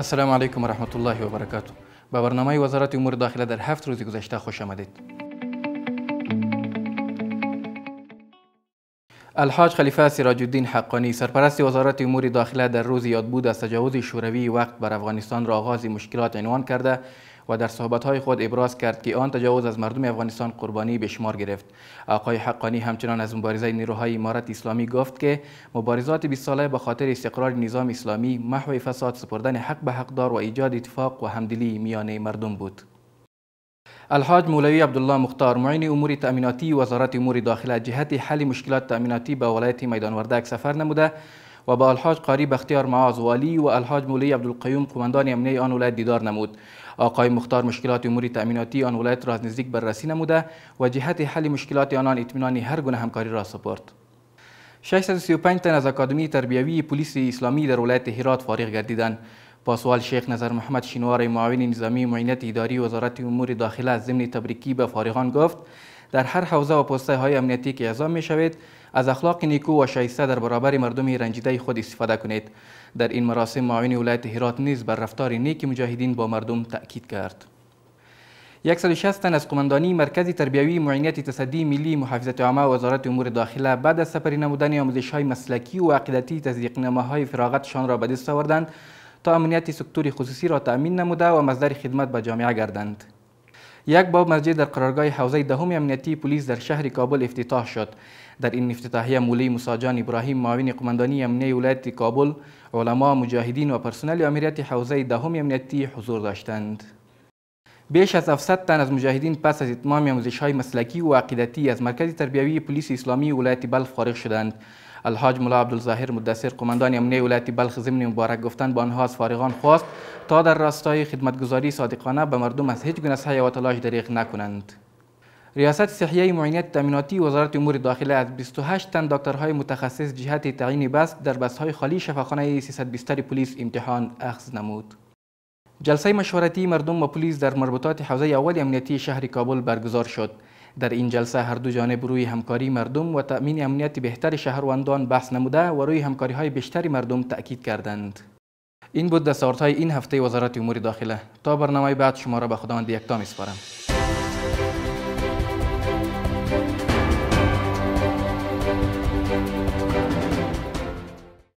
السلام علیکم و رحمت الله و برکاته به برنامه وزارت امور داخله در هفت روز گذشته خوش آمدید الحاج خلیفه سراج الدین حقانی سرپرست وزارت امور داخله در روز یادبود از تجاوز شوروی وقت بر افغانستان را آغاز مشکلات عنوان کرده و در صحبت‌های خود ابراز کرد که آن تجاوز از مردم افغانستان قربانی بشمار گرفت آقای حقانی همچنان از مبارزه نیروهای امارت اسلامی گفت که مبارزات 20 ساله به خاطر استقرار نظام اسلامی محو فساد سپردن حق به حقدار و ایجاد اتفاق و همدلی میان مردم بود الحاج مولوی عبدالله مختار معین امور تأمیناتی وزارت امور داخله جهت حل مشکلات تأمیناتی به ولایت میدان وردک سفر نموده و با الحاج قاری بختیار معاذ والی و الحاج مولی عبدالقیوم قومندان امنیه آن ولایت دیدار نمود آقای مختار مشکلات امور تأمیناتی آن ولایت را از نزدیک بررسی نموده و جهت حل مشکلات آنان اطمینان هر گونه همکاری را سپرد 635 تن از اکادمی تربیوی پلیس اسلامی در ولایت هرات فارغ گردیدند پاسوال شیخ نظر محمد شینوار معاون نظامی معینت اداری وزارت امور داخله از ضمن تبریکی به فارغان گفت در هر حوزه و پسته های امنیتی که اعزام می شوید از اخلاق نیکو و شایسته در برابر مردم رنجیده خود استفاده کنید در این مراسم معاون ولایت هرات نیز بر رفتار نیک مجاهدین با مردم تاکید کرد 160 تن از قماندانی مرکز تربیوی معینیت تصدی ملی محافظت عامه وزارت امور داخله بعد از سپری نمودن آموزش های مسلکی و عقیدتی تصدیقنامه های شان را به دست آوردند تا امنیت سکتور خصوصی را تأمین نموده و مصدر خدمت به جامعه گردند. یک باب مسجد در قرارگاه حوزه دهم امنیتی پلیس در شهر کابل افتتاح شد در این افتتاحیه مولی مساجان ابراهیم معاون قماندانی امنیه ولایت کابل علما مجاهدین و پرسنل امریت حوزه دهم امنیتی حضور داشتند بیش از 700 تن از مجاهدین پس از اتمام آموزش‌های مسلکی و عقیدتی از مرکز تربیوی پلیس اسلامی ولایت بلف فارغ شدند الحاج ملا عبدالظاهر مدثر قماندان امنیه ولایت بلخ ضمن مبارک گفتن با آنها از فارغان خواست تا در راستای خدمتگزاری صادقانه به مردم از هیچ گونه سعی و تلاش دریغ نکنند ریاست صحیه معینیت تامیناتی وزارت امور داخله از 28 تن دکترهای متخصص جهت تعیین بست در بستهای خالی شفاخانه 320 پلیس امتحان اخذ نمود جلسه مشورتی مردم و پلیس در مربوطات حوزه اول امنیتی شهر کابل برگزار شد در این جلسه هر دو جانب روی همکاری مردم و تأمین امنیت بهتر شهروندان بحث نموده و روی همکاری های بیشتر مردم تأکید کردند این بود های این هفته وزارت امور داخله تا برنامه بعد شما را به خداوند یکتا میسپارم